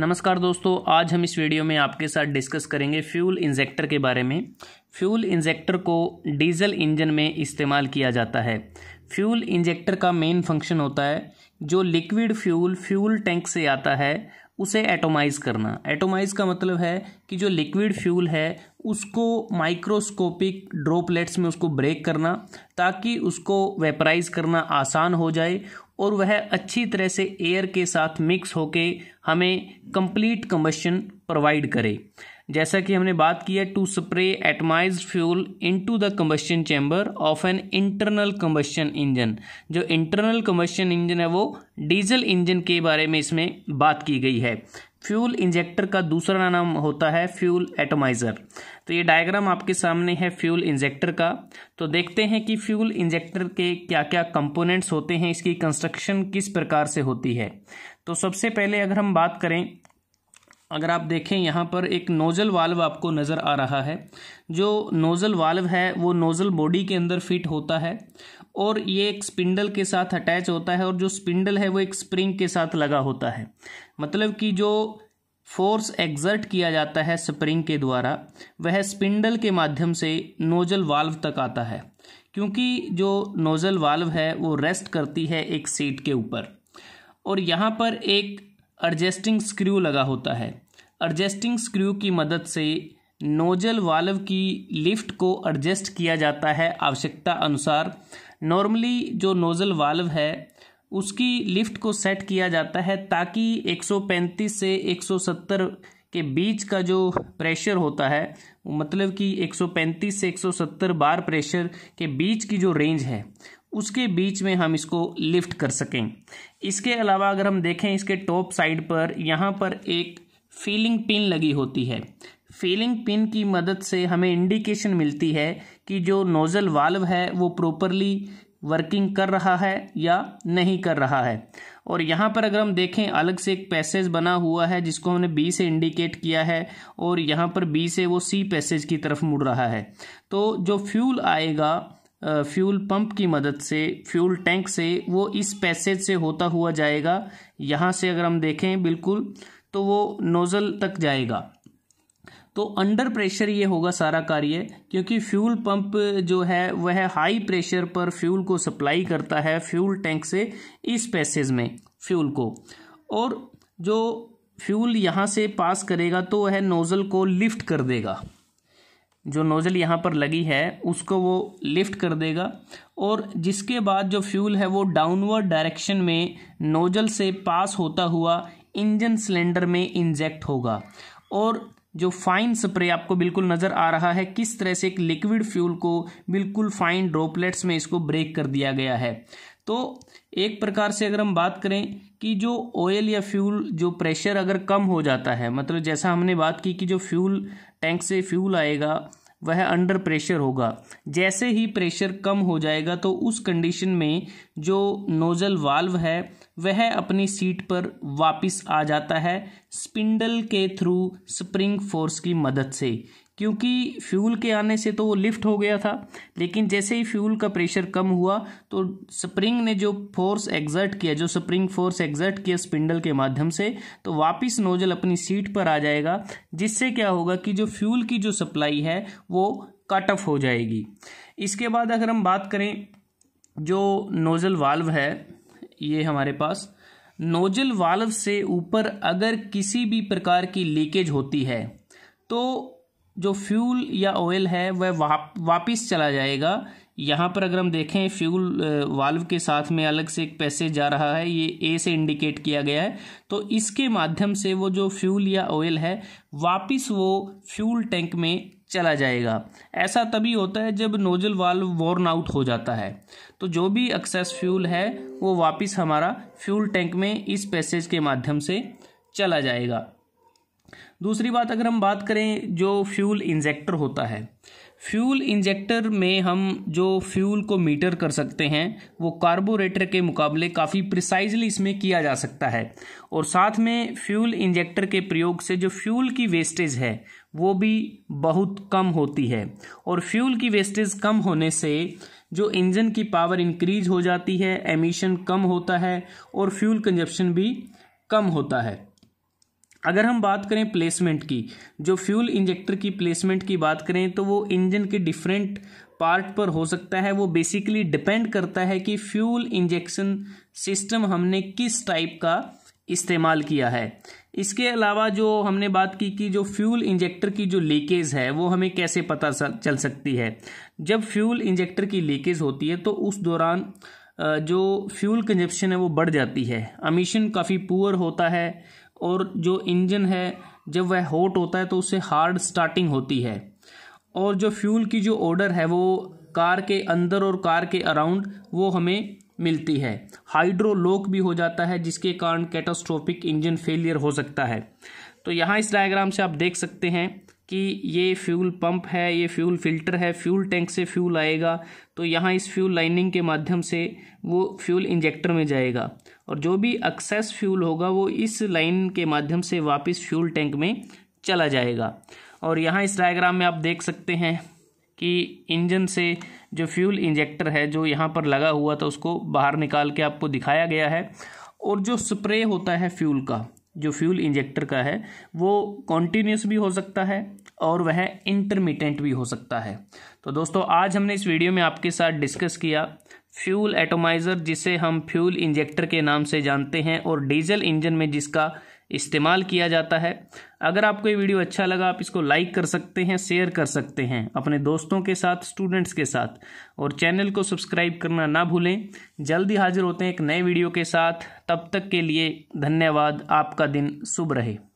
नमस्कार दोस्तों आज हम इस वीडियो में आपके साथ डिस्कस करेंगे फ्यूल इंजेक्टर के बारे में फ्यूल इंजेक्टर को डीजल इंजन में इस्तेमाल किया जाता है फ्यूल इंजेक्टर का मेन फंक्शन होता है जो लिक्विड फ्यूल फ्यूल टैंक से आता है उसे एटोमाइज़ करना एटोमाइज़ का मतलब है कि जो लिक्विड फ्यूल है उसको माइक्रोस्कोपिक ड्रॉपलेट्स में उसको ब्रेक करना ताकि उसको वेपराइज़ करना आसान हो जाए और वह अच्छी तरह से एयर के साथ मिक्स होके हमें कंप्लीट कम्बशन प्रोवाइड करे जैसा कि हमने बात की है to spray atomise fuel into the combustion chamber of an internal combustion engine जो इंटरनल कम्बशन इंजन है वो डीजल इंजन के बारे में इसमें बात की गई है फ्यूल इंजेक्टर का दूसरा नाम होता है फ्यूल एटोमाइज़र तो ये डायग्राम आपके सामने है फ्यूल इंजेक्टर का तो देखते हैं कि फ्यूल इंजेक्टर के क्या क्या कंपोनेंट्स होते हैं इसकी कंस्ट्रक्शन किस प्रकार से होती है तो सबसे पहले अगर हम बात करें अगर आप देखें यहाँ पर एक नोज़ल वाल्व आपको नज़र आ रहा है जो नोज़ल वाल्व है वो नोज़ल बॉडी के अंदर फिट होता है और ये एक स्पिंडल के साथ अटैच होता है और जो स्पिंडल है वो एक स्प्रिंग के साथ लगा होता है मतलब कि जो फोर्स एग्जर्ट किया जाता है स्प्रिंग के द्वारा वह स्पिंडल के माध्यम से नोजल वाल्व तक आता है क्योंकि जो नोजल वाल्व है वो रेस्ट करती है एक सीट के ऊपर और यहाँ पर एक एडजस्टिंग स्क्रू लगा होता है एडजस्टिंग स्क्रू की मदद से नोजल वाल्व की लिफ्ट को एडजस्ट किया जाता है आवश्यकता अनुसार नॉर्मली जो नोजल वाल्व है उसकी लिफ्ट को सेट किया जाता है ताकि 135 से 170 के बीच का जो प्रेशर होता है मतलब कि 135 से 170 बार प्रेशर के बीच की जो रेंज है उसके बीच में हम इसको लिफ्ट कर सकें इसके अलावा अगर हम देखें इसके टॉप साइड पर यहाँ पर एक फीलिंग पिन लगी होती है फीलिंग पिन की मदद से हमें इंडिकेशन मिलती है कि जो नोज़ल वाल्व है वो प्रॉपरली वर्किंग कर रहा है या नहीं कर रहा है और यहाँ पर अगर हम देखें अलग से एक पैसेज बना हुआ है जिसको हमने बी से इंडिकेट किया है और यहाँ पर बी से वो सी पैसेज की तरफ मुड़ रहा है तो जो फ्यूल आएगा फ्यूल पंप की मदद से फ्यूल टैंक से वो इस पैसेज से होता हुआ जाएगा यहाँ से अगर हम देखें बिल्कुल तो वो नोज़ल तक जाएगा तो अंडर प्रेशर ये होगा सारा कार्य क्योंकि फ्यूल पंप जो है वह हाई प्रेशर पर फ्यूल को सप्लाई करता है फ्यूल टैंक से इस पैसेज में फ्यूल को और जो फ्यूल यहाँ से पास करेगा तो वह नोज़ल को लिफ्ट कर देगा जो नोज़ल यहाँ पर लगी है उसको वो लिफ्ट कर देगा और जिसके बाद जो फ्यूल है वो डाउनवर्ड डायरेक्शन में नोज़ल से पास होता हुआ इंजन सिलेंडर में इंजेक्ट होगा और जो फाइन स्प्रे आपको बिल्कुल नज़र आ रहा है किस तरह से एक लिक्विड फ्यूल को बिल्कुल फाइन ड्रॉपलेट्स में इसको ब्रेक कर दिया गया है तो एक प्रकार से अगर हम बात करें कि जो ऑयल या फ्यूल जो प्रेशर अगर कम हो जाता है मतलब जैसा हमने बात की कि जो फ्यूल टैंक से फ्यूल आएगा वह अंडर प्रेशर होगा जैसे ही प्रेशर कम हो जाएगा तो उस कंडीशन में जो नोज़ल वाल्व है वह अपनी सीट पर वापस आ जाता है स्पिंडल के थ्रू स्प्रिंग फोर्स की मदद से क्योंकि फ्यूल के आने से तो वो लिफ्ट हो गया था लेकिन जैसे ही फ्यूल का प्रेशर कम हुआ तो स्प्रिंग ने जो फोर्स एग्जर्ट किया जो स्प्रिंग फोर्स एग्जर्ट किया स्पिंडल के माध्यम से तो वापस नोजल अपनी सीट पर आ जाएगा जिससे क्या होगा कि जो फ्यूल की जो सप्लाई है वो कट ऑफ हो जाएगी इसके बाद अगर हम बात करें जो नोजल वाल्व है ये हमारे पास नोजल वाल्व से ऊपर अगर किसी भी प्रकार की लीकेज होती है तो जो फ्यूल या ऑयल है वह वाप वापस चला जाएगा यहाँ पर अगर हम देखें फ्यूल वाल्व के साथ में अलग से एक पैसेज जा रहा है ये ए से इंडिकेट किया गया है तो इसके माध्यम से वो जो फ्यूल या ऑयल है वापस वो फ्यूल टैंक में चला जाएगा ऐसा तभी होता है जब नोजल वाल्व वॉर्न आउट हो जाता है तो जो भी एक्सेस फ्यूल है वो वापस हमारा फ्यूल टैंक में इस पैसेज के माध्यम से चला जाएगा दूसरी बात अगर हम बात करें जो फ्यूल इंजेक्टर होता है फ्यूल इंजेक्टर में हम जो फ्यूल को मीटर कर सकते हैं वो कार्बोरेटर के मुकाबले काफ़ी प्रिसाइजली इसमें किया जा सकता है और साथ में फ्यूल इंजेक्टर के प्रयोग से जो फ्यूल की वेस्टेज है वो भी बहुत कम होती है और फ्यूल की वेस्टेज कम होने से जो इंजन की पावर इंक्रीज हो जाती है एमिशन कम होता है और फ्यूल कंजप्शन भी कम होता है अगर हम बात करें प्लेसमेंट की जो फ्यूल इंजेक्टर की प्लेसमेंट की बात करें तो वो इंजन के डिफरेंट पार्ट पर हो सकता है वो बेसिकली डिपेंड करता है कि फ्यूल इंजेक्शन सिस्टम हमने किस टाइप का इस्तेमाल किया है इसके अलावा जो हमने बात की कि जो फ्यूल इंजेक्टर की जो लीकेज है वो हमें कैसे पता चल सकती है जब फ्यूल इंजेक्टर की लीकेज होती है तो उस दौरान जो फ्यूल कंजप्शन है वो बढ़ जाती है अमीशन काफ़ी पुअर होता है और जो इंजन है जब वह हॉट होता है तो उससे हार्ड स्टार्टिंग होती है और जो फ्यूल की जो ऑर्डर है वो कार के अंदर और कार के अराउंड वो हमें मिलती है हाइड्रोलोक भी हो जाता है जिसके कारण कैटास्ट्रोफिक इंजन फेलियर हो सकता है तो यहाँ इस डायग्राम से आप देख सकते हैं कि ये फ्यूल पंप है ये फ्यूल फिल्टर है फ्यूल टैंक से फ्यूल आएगा तो यहाँ इस फ्यूल लाइनिंग के माध्यम से वो फ्यूल इंजेक्टर में जाएगा और जो भी एक्सेस फ्यूल होगा वो इस लाइन के माध्यम से वापस फ्यूल टैंक में चला जाएगा और यहाँ इस डायग्राम में आप देख सकते हैं कि इंजन से जो फ्यूल इंजेक्टर है जो यहाँ पर लगा हुआ था उसको बाहर निकाल के आपको दिखाया गया है और जो स्प्रे होता है फ्यूल का जो फ्यूल इंजेक्टर का है वो कॉन्टीन्यूस भी हो सकता है और वह इंटरमीडियंट भी हो सकता है तो दोस्तों आज हमने इस वीडियो में आपके साथ डिस्कस किया फ्यूल एटोमाइज़र जिसे हम फ्यूल इंजेक्टर के नाम से जानते हैं और डीजल इंजन में जिसका इस्तेमाल किया जाता है अगर आपको ये वीडियो अच्छा लगा आप इसको लाइक कर सकते हैं शेयर कर सकते हैं अपने दोस्तों के साथ स्टूडेंट्स के साथ और चैनल को सब्सक्राइब करना ना भूलें जल्दी हाजिर होते हैं एक नए वीडियो के साथ तब तक के लिए धन्यवाद आपका दिन शुभ रहे